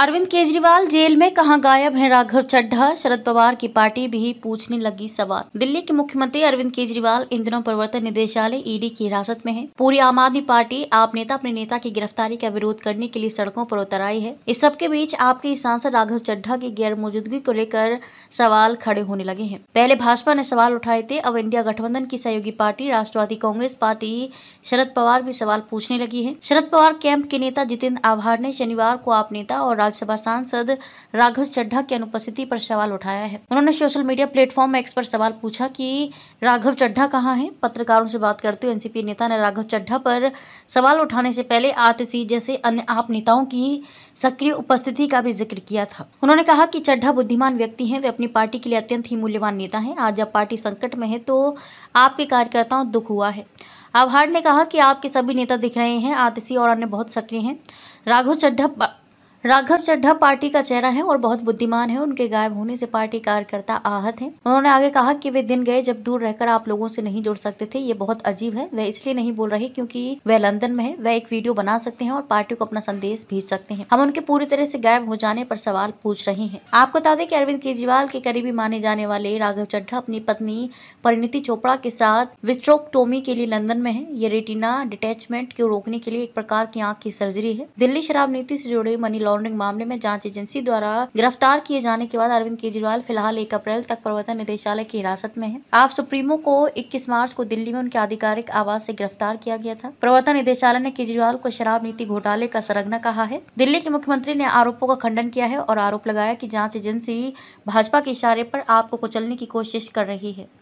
Arvind Kejriwal jail में कहां गायब हैं राघव चड्ढा शरद पवार की पार्टी भी पूछने लगी सवाल दिल्ली के मुख्यमंत्री अरविंद केजरीवाल इन दिनों प्रवर्तन निदेशालय ईडी की हिरासत में है पूरी आम आदमी पार्टी आप नेता अपने नेता की गिरफ्तारी का विरोध करने के लिए सड़कों पर उतर आई है इस सबके बीच आपके सांसद राघव चड्ढा की गैर मौजूदगी को लेकर सवाल खड़े होने लगे है पहले भाजपा ने सवाल उठाए थे अब इंडिया गठबंधन की सहयोगी party Rashtravadi Congress party Sharad Pawar भी सवाल पूछने लगी है शरद पवार कैंप के नेता जितेंद्र आभार ने शनिवार को आप नेता और राज्यसभा सांसद राघव चड्ढा की अनुपस्थिति पर सवाल उठाया है उन्होंने सोशल मीडिया प्लेटफॉर्म एक्स पर सवाल पूछा कि राघव चड्ढा कहाँ हैं पत्रकारों से बात करते हुए एनसीपी नेता ने राघव चड्ढा पर सवाल उठाने से पहले आतिशी जैसे अन्य आप नेताओं की सक्रिय उपस्थिति का भी जिक्र किया था उन्होंने कहा कि चड्ढा बुद्धिमान व्यक्ति हैं वे अपनी पार्टी के लिए अत्यंत ही मूल्यवान नेता हैं आज जब पार्टी संकट में है तो आपके कार्यकर्ताओं दुख हुआ है आभार ने कहा कि आपके सभी नेता दिख रहे हैं आतिशी और अन्य बहुत सक्रिय हैं राघव चड्ढा राघव चड्ढा पार्टी का चेहरा है और बहुत बुद्धिमान है उनके गायब होने से पार्टी कार्यकर्ता आहत है उन्होंने आगे कहा कि वे दिन गए जब दूर रहकर आप लोगों से नहीं जुड़ सकते थे ये बहुत अजीब है वह इसलिए नहीं बोल रहे क्योंकि वह लंदन में है वह एक वीडियो बना सकते हैं और पार्टी को अपना संदेश भेज सकते हैं हम उनके पूरी तरह से गायब हो जाने पर सवाल पूछ रहे हैं आपको बता दें कि अरविंद केजरीवाल के करीबी माने जाने वाले राघव चड्ढा अपनी पत्नी परिणति चोपड़ा के साथ विस्ट्रोकटोमी के लिए लंदन में है ये रेटिना डिटेचमेंट को रोकने के लिए एक प्रकार की आंख की सर्जरी है दिल्ली शराब नीति से जुड़े मनी लॉन्ड्रिंग मामले में जांच एजेंसी द्वारा गिरफ्तार किए जाने के बाद अरविंद केजरीवाल फिलहाल एक अप्रैल तक प्रवर्तन निदेशालय की हिरासत में है आप सुप्रीमो को इक्कीस मार्च को दिल्ली में उनके आधिकारिक आवास ऐसी गिरफ्तार किया गया था प्रवर्तन निदेशालय ने केजरीवाल को शराब नीति घोटाले का सरगना कहा है दिल्ली के मुख्यमंत्री ने आरोपों का खंडन किया है और आरोप लगाया की जाँच एजेंसी भाजपा के इशारे आरोप आपको कुचलने की कोशिश कर रही है